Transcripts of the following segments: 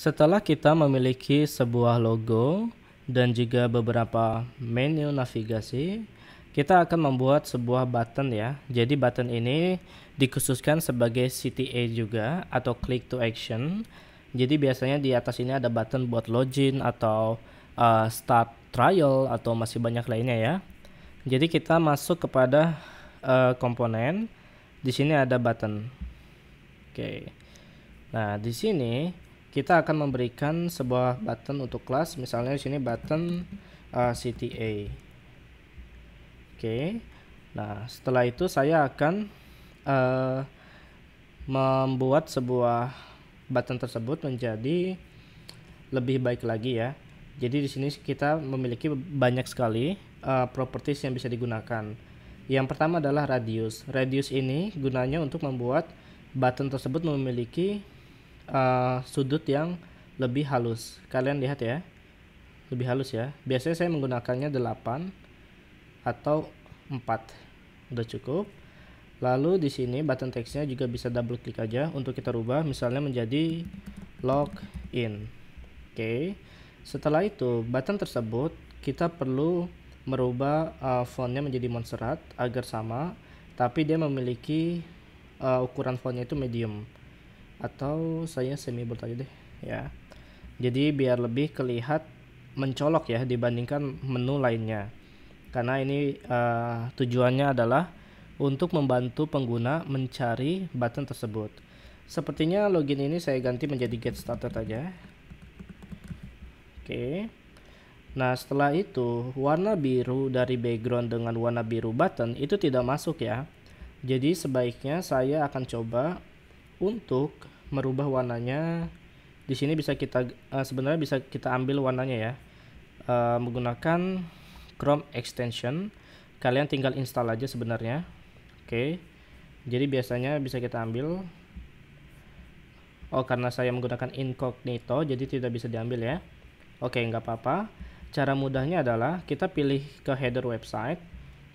Setelah kita memiliki sebuah logo dan juga beberapa menu navigasi, kita akan membuat sebuah button ya. Jadi button ini dikhususkan sebagai CTA juga atau click to action. Jadi biasanya di atas ini ada button buat login atau uh, start trial atau masih banyak lainnya ya. Jadi kita masuk kepada uh, komponen. Di sini ada button. Oke. Okay. Nah, di sini kita akan memberikan sebuah button untuk kelas misalnya di sini button uh, eh, CTA oke okay. nah setelah itu saya akan uh, membuat sebuah button tersebut menjadi lebih baik lagi ya jadi di sini kita memiliki banyak sekali uh, properties yang bisa digunakan yang pertama adalah radius radius ini gunanya untuk membuat button tersebut memiliki uh, sudut yang lebih halus. Kalian lihat ya. Lebih halus ya. Biasanya saya menggunakannya 8 atau 4. Udah cukup. Lalu di sini button textnya juga bisa double klik aja untuk kita rubah misalnya menjadi log in. Oke. Okay. Setelah itu button tersebut kita perlu merubah uh, fontnya menjadi Montserrat agar sama tapi dia memiliki uh, ukuran fontnya itu medium atau saya semi bold aja deh ya jadi biar lebih kelihat mencolok ya dibandingkan menu lainnya karena ini uh, tujuannya adalah untuk membantu pengguna mencari button tersebut sepertinya login ini saya ganti menjadi get started aja oke okay. nah setelah itu warna biru dari background dengan warna biru button itu tidak masuk ya jadi sebaiknya saya akan coba untuk merubah warnanya di sini bisa kita uh, sebenarnya bisa kita ambil warnanya ya uh, menggunakan Chrome extension kalian tinggal install aja sebenarnya oke okay. jadi biasanya bisa kita ambil oh karena saya menggunakan incognito jadi tidak bisa diambil ya oke okay, nggak apa-apa cara mudahnya adalah kita pilih ke header website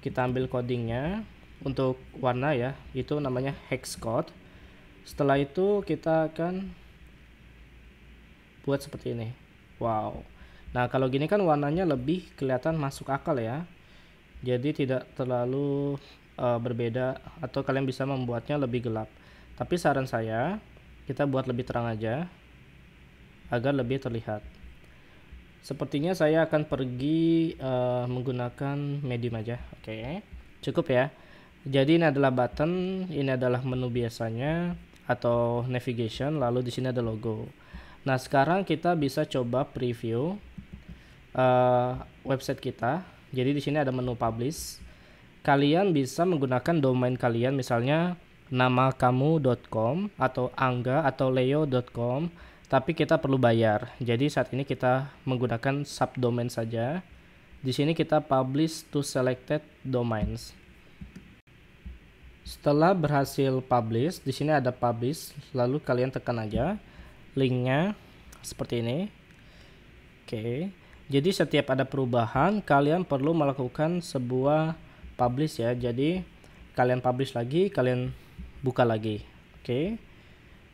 kita ambil codingnya untuk warna ya itu namanya hex code setelah itu kita akan buat seperti ini wow nah kalau gini kan warnanya lebih kelihatan masuk akal ya jadi tidak terlalu uh, berbeda atau kalian bisa membuatnya lebih gelap tapi saran saya kita buat lebih terang aja agar lebih terlihat sepertinya saya akan pergi uh, menggunakan medium aja oke okay. cukup ya jadi ini adalah button ini adalah menu biasanya atau navigation lalu di sini ada logo nah sekarang kita bisa coba preview uh, website kita jadi di sini ada menu publish kalian bisa menggunakan domain kalian misalnya nama kamu.com atau angga atau leo.com tapi kita perlu bayar jadi saat ini kita menggunakan subdomain saja di sini kita publish to selected domains setelah berhasil publish, di sini ada publish, lalu kalian tekan aja linknya seperti ini. Oke, jadi setiap ada perubahan, kalian perlu melakukan sebuah publish ya. Jadi kalian publish lagi, kalian buka lagi. Oke,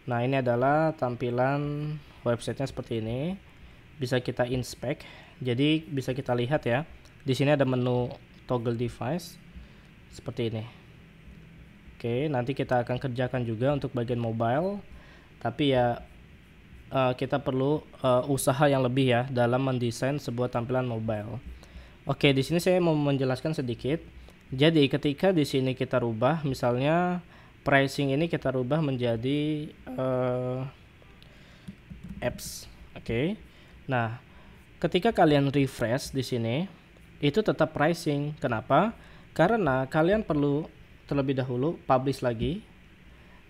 nah ini adalah tampilan websitenya seperti ini. Bisa kita inspect, jadi bisa kita lihat ya. Di sini ada menu toggle device seperti ini. Oke, nanti kita akan kerjakan juga untuk bagian mobile. Tapi ya uh, kita perlu uh, usaha yang lebih ya dalam mendesain sebuah tampilan mobile. Oke, di sini saya mau menjelaskan sedikit. Jadi ketika di sini kita rubah misalnya pricing ini kita rubah menjadi uh, apps. Oke. Okay. Nah, ketika kalian refresh di sini itu tetap pricing. Kenapa? Karena kalian perlu terlebih dahulu, publish lagi.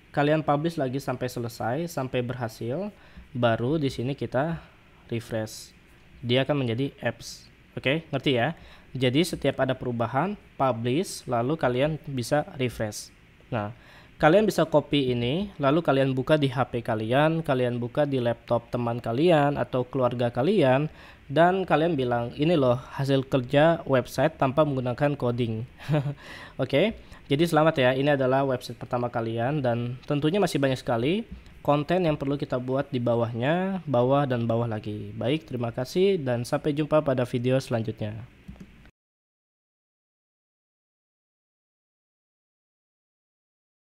Kalian publish lagi sampai selesai, sampai berhasil, baru di sini kita refresh. Dia akan menjadi apps. Oke, okay? ngerti ya? Jadi setiap ada perubahan, publish, lalu kalian bisa refresh. Nah, Kalian bisa copy ini, lalu kalian buka di HP kalian, kalian buka di laptop teman kalian atau keluarga kalian, dan kalian bilang, ini loh hasil kerja website tanpa menggunakan coding. Oke, okay? jadi selamat ya, ini adalah website pertama kalian, dan tentunya masih banyak sekali konten yang perlu kita buat di bawahnya, bawah dan bawah lagi. Baik, terima kasih, dan sampai jumpa pada video selanjutnya.